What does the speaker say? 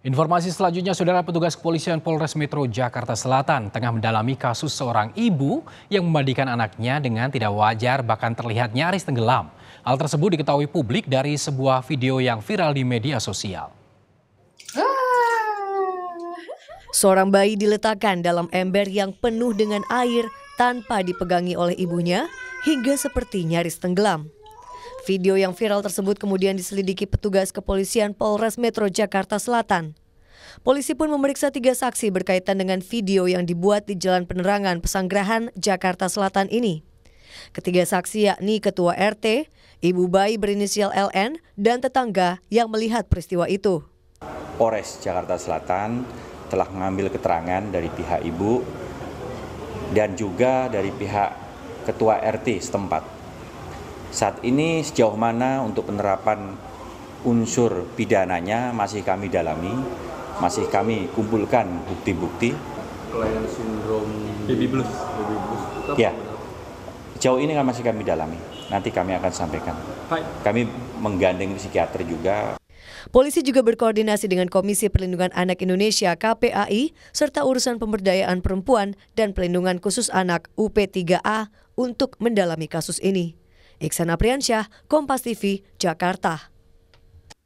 Informasi selanjutnya, saudara petugas kepolisian Polres Metro Jakarta Selatan tengah mendalami kasus seorang ibu yang memandikan anaknya dengan tidak wajar bahkan terlihat nyaris tenggelam. Hal tersebut diketahui publik dari sebuah video yang viral di media sosial. Seorang bayi diletakkan dalam ember yang penuh dengan air tanpa dipegangi oleh ibunya hingga seperti nyaris tenggelam. Video yang viral tersebut kemudian diselidiki petugas kepolisian Polres Metro Jakarta Selatan. Polisi pun memeriksa tiga saksi berkaitan dengan video yang dibuat di Jalan Penerangan Pesanggerahan, Jakarta Selatan ini. Ketiga saksi yakni Ketua RT, Ibu Bayi berinisial LN, dan tetangga yang melihat peristiwa itu. Polres Jakarta Selatan telah mengambil keterangan dari pihak ibu dan juga dari pihak ketua RT setempat saat ini sejauh mana untuk penerapan unsur pidananya masih kami dalami, masih kami kumpulkan bukti-bukti. Klien sindrom baby blues. Baby blues ya. Sejauh ini kan masih kami dalami. Nanti kami akan sampaikan. Hai. Kami menggandeng psikiater juga. Polisi juga berkoordinasi dengan Komisi Perlindungan Anak Indonesia KPAI serta urusan pemberdayaan perempuan dan pelindungan khusus anak UP3A untuk mendalami kasus ini. Iksan Apriansyah, Kompas TV, Jakarta.